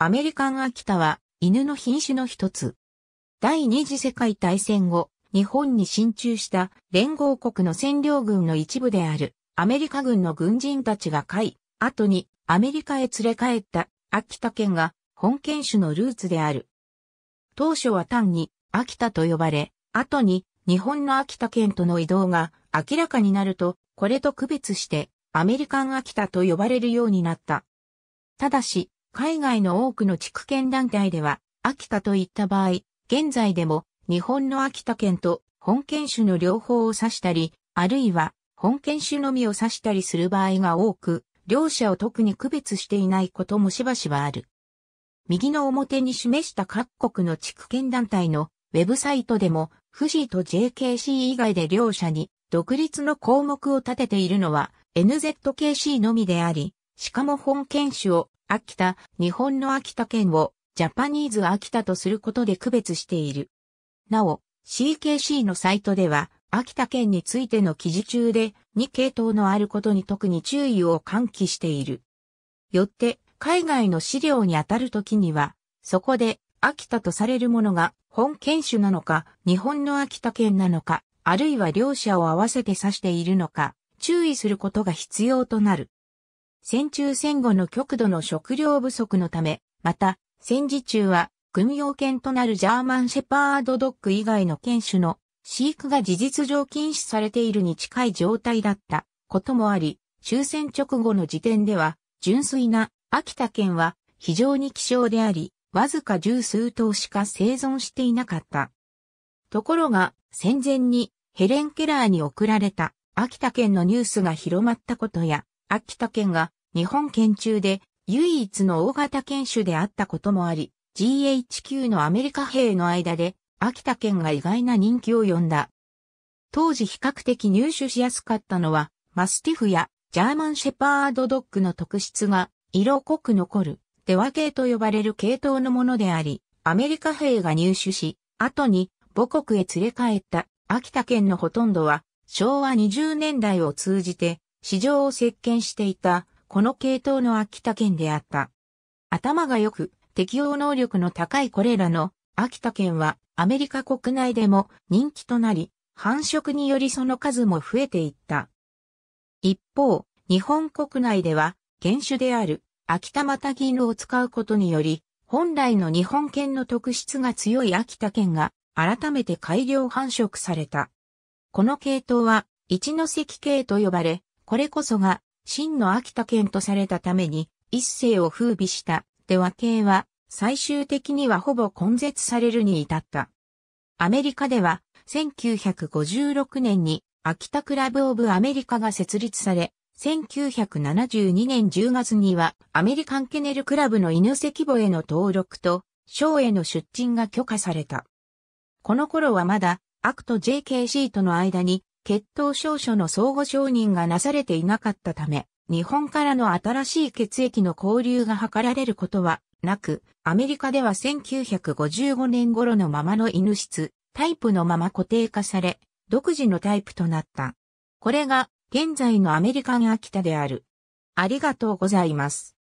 アメリカン秋田は犬の品種の一つ。第二次世界大戦後、日本に進駐した連合国の占領軍の一部であるアメリカ軍の軍人たちが会、後にアメリカへ連れ帰った秋田県が本県種のルーツである。当初は単に秋田と呼ばれ、後に日本の秋田県との移動が明らかになると、これと区別してアメリカン秋田と呼ばれるようになった。ただし、海外の多くの地区県団体では、秋田といった場合、現在でも日本の秋田県と本県種の両方を指したり、あるいは本県種のみを指したりする場合が多く、両者を特に区別していないこともしばしばある。右の表に示した各国の地区県団体のウェブサイトでも、富士と JKC 以外で両者に独立の項目を立てているのは NZKC のみであり、しかも本県種を秋田、日本の秋田県をジャパニーズ秋田とすることで区別している。なお、CKC のサイトでは、秋田県についての記事中で、2系統のあることに特に注意を喚起している。よって、海外の資料に当たるときには、そこで、秋田とされるものが、本県種なのか、日本の秋田県なのか、あるいは両者を合わせて指しているのか、注意することが必要となる。戦中戦後の極度の食料不足のため、また、戦時中は、軍用犬となるジャーマンシェパードドッグ以外の犬種の飼育が事実上禁止されているに近い状態だったこともあり、終戦直後の時点では、純粋な秋田県は非常に希少であり、わずか十数頭しか生存していなかった。ところが、戦前にヘレン・ケラーに送られた秋田県のニュースが広まったことや、秋田県が日本県中で唯一の大型県種であったこともあり、GHQ のアメリカ兵の間で秋田県が意外な人気を呼んだ。当時比較的入手しやすかったのは、マスティフやジャーマンシェパードドッグの特質が色濃く残る、デワ系と呼ばれる系統のものであり、アメリカ兵が入手し、後に母国へ連れ帰った秋田県のほとんどは、昭和20年代を通じて市場を席巻していたこの系統の秋田県であった。頭が良く、適応能力の高いこれらの秋田県はアメリカ国内でも人気となり、繁殖によりその数も増えていった。一方、日本国内では原種である秋田またを使うことにより、本来の日本犬の特質が強い秋田犬が改めて改良繁殖された。この系統は一ノ関系と呼ばれ、これこそが真の秋田県とされたために、一世を風靡した、で和系は、最終的にはほぼ根絶されるに至った。アメリカでは、1956年に、秋田クラブオブアメリカが設立され、1972年10月には、アメリカンケネルクラブの犬石模への登録と、省への出陳が許可された。この頃はまだ、アクト JKC との間に血統証書の相互承認がなされていなかったため、日本からの新しい血液の交流が図られることはなく、アメリカでは1955年頃のままの犬室、タイプのまま固定化され、独自のタイプとなった。これが現在のアメリカン秋田である。ありがとうございます。